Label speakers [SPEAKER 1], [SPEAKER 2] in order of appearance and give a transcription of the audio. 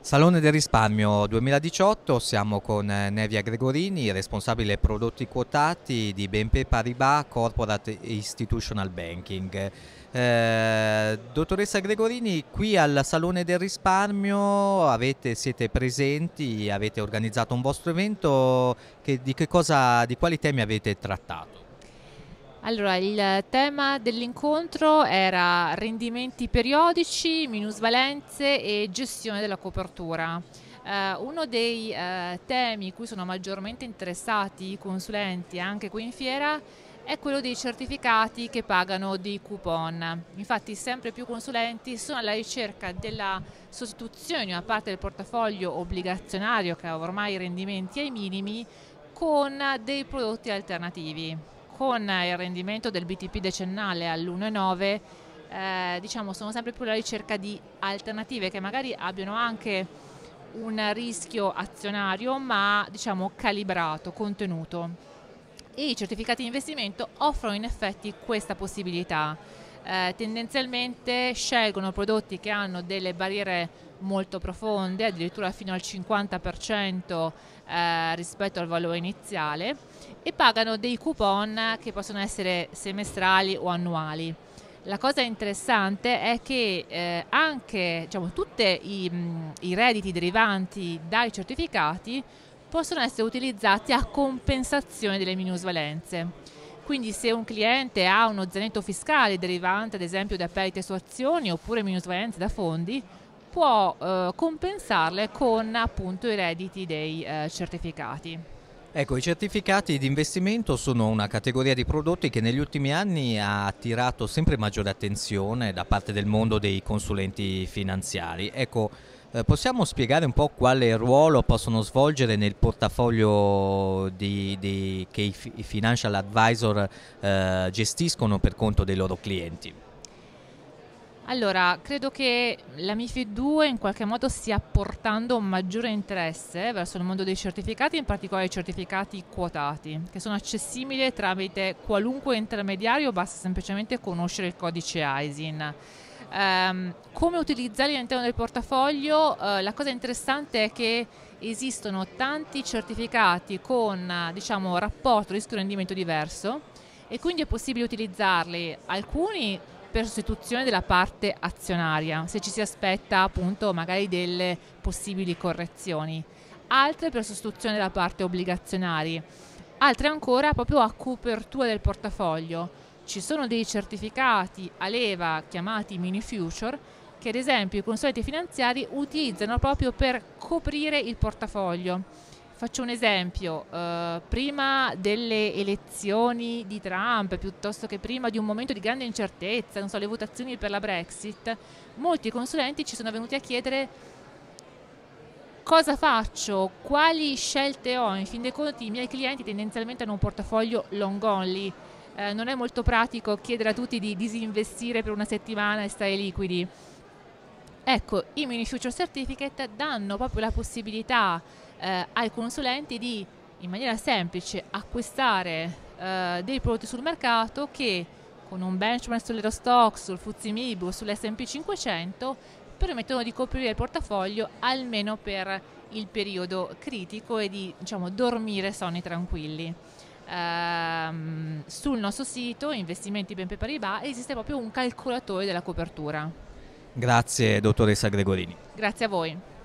[SPEAKER 1] Salone del risparmio 2018, siamo con eh, Nevia Gregorini, responsabile prodotti quotati di BNP Paribas Corporate Institutional Banking. Eh, dottoressa Gregorini, qui al Salone del risparmio avete, siete presenti, avete organizzato un vostro evento, che, di, che cosa, di quali temi avete trattato?
[SPEAKER 2] Allora, il tema dell'incontro era rendimenti periodici, minusvalenze e gestione della copertura. Uh, uno dei uh, temi cui sono maggiormente interessati i consulenti anche qui in fiera è quello dei certificati che pagano dei coupon. Infatti sempre più consulenti sono alla ricerca della sostituzione di una parte del portafoglio obbligazionario che ha ormai rendimenti ai minimi con dei prodotti alternativi con il rendimento del BTP decennale all'1,9 eh, diciamo, sono sempre più alla ricerca di alternative che magari abbiano anche un rischio azionario ma diciamo, calibrato, contenuto. E i certificati di investimento offrono in effetti questa possibilità. Eh, tendenzialmente scelgono prodotti che hanno delle barriere molto profonde, addirittura fino al 50% eh, rispetto al valore iniziale e pagano dei coupon che possono essere semestrali o annuali. La cosa interessante è che eh, anche diciamo, tutti i, mm, i redditi derivanti dai certificati possono essere utilizzati a compensazione delle minusvalenze. Quindi se un cliente ha uno zainetto fiscale derivante ad esempio da perdite su azioni oppure minusvalenze da fondi, può eh, compensarle con appunto i redditi dei eh, certificati.
[SPEAKER 1] Ecco, i certificati di investimento sono una categoria di prodotti che negli ultimi anni ha attirato sempre maggiore attenzione da parte del mondo dei consulenti finanziari. Ecco, eh, possiamo spiegare un po' quale ruolo possono svolgere nel portafoglio di, di, che i, i, financial advisor eh, gestiscono per conto dei loro clienti?
[SPEAKER 2] Allora, credo che la MIFID 2 in qualche modo stia portando un maggiore interesse verso il mondo dei certificati, in particolare i certificati quotati, che sono accessibili tramite qualunque intermediario, basta semplicemente conoscere il codice ISIN. Um, ehm, come utilizzarli all'interno del portafoglio? Uh, la cosa interessante è che esistono tanti certificati con diciamo, rapporto rischio-rendimento diverso e quindi è possibile utilizzarli alcuni per sostituzione della parte azionaria, se ci si aspetta appunto magari delle possibili correzioni, altre per sostituzione della parte obbligazionaria, altre ancora proprio a copertura del portafoglio. Ci sono dei certificati a leva chiamati mini future che ad esempio i consulenti finanziari utilizzano proprio per coprire il portafoglio Faccio un esempio, eh, prima delle elezioni di Trump, piuttosto che prima di un momento di grande incertezza, non so, le votazioni per la Brexit, molti consulenti ci sono venuti a chiedere cosa faccio, quali scelte ho. In fin dei conti i miei clienti tendenzialmente hanno un portafoglio long only, eh, non è molto pratico chiedere a tutti di disinvestire per una settimana e stare liquidi. Ecco, i mini future certificate danno proprio la possibilità eh, ai consulenti di in maniera semplice acquistare eh, dei prodotti sul mercato che con un benchmark sull'Eurostock, sul FTSE o sull'S&P 500 permettono di coprire il portafoglio almeno per il periodo critico e di diciamo, dormire sonni tranquilli. Ehm, sul nostro sito investimenti BNP Paribas esiste proprio un calcolatore della copertura.
[SPEAKER 1] Grazie dottoressa Gregorini.
[SPEAKER 2] Grazie a voi.